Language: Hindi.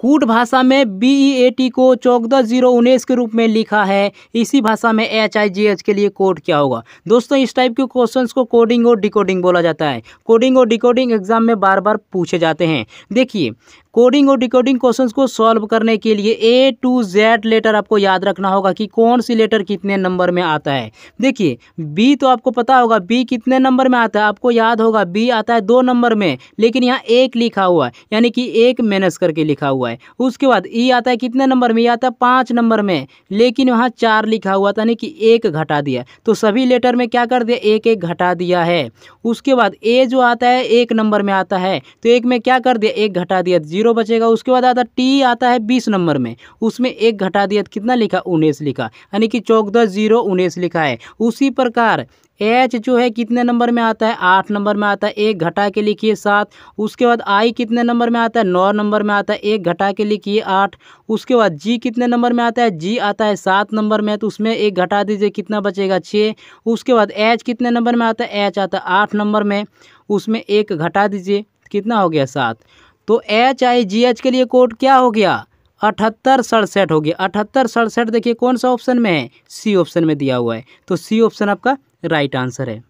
कूट भाषा में बी ई ए टी को चौदह जीरो उन्नीस के रूप में लिखा है इसी भाषा में एच आई जी एच के लिए कोड क्या होगा दोस्तों इस टाइप के क्वेश्चन को कोडिंग और डिकोडिंग बोला जाता है कोडिंग और डिकोडिंग एग्जाम में बार बार पूछे जाते हैं देखिए कोडिंग और डिकोडिंग क्वेश्चंस को सॉल्व करने के लिए ए टू जेड लेटर आपको याद रखना होगा कि कौन सी लेटर कितने नंबर में आता है देखिए बी तो आपको पता होगा बी कितने नंबर में आता है आपको याद होगा बी आता है दो नंबर में लेकिन यहाँ एक लिखा हुआ है यानी कि एक माइनस करके लिखा हुआ है उसके बाद ई e आता है कितने नंबर में e आता है पाँच नंबर में लेकिन वहाँ चार लिखा हुआ था यानी कि एक घटा दिया तो सभी लेटर में क्या कर दिया एक एक घटा दिया है उसके बाद ए जो आता है एक नंबर में आता है तो एक में क्या कर दिया एक घटा दिया जीरो बचेगा उसके बाद आता टी आता है बीस नंबर में उसमें एक घटा दिया तो कितना लिखा उन्नीस लिखा यानी कि चौदह जीरो उन्नीस लिखा है उसी प्रकार एच जो है कितने नंबर में आता है आठ नंबर में आता है एक घटा के लिखिए सात उसके बाद आई कितने नंबर में आता है नौ नंबर में आता है एक घटा के लिखिए आठ उसके बाद जी कितने नंबर में आता है जी आता है सात नंबर में तो उसमें एक घटा दीजिए कितना बचेगा छः उसके बाद एच कितने नंबर में आता है एच आता है आठ नंबर में उसमें एक घटा दीजिए कितना हो गया सात तो एच आई जी एच के लिए कोड क्या हो गया अठहत्तर सड़सठ हो गया अठहत्तर सड़सठ देखिए कौन सा ऑप्शन में है सी ऑप्शन में दिया हुआ है तो सी ऑप्शन आपका राइट आंसर है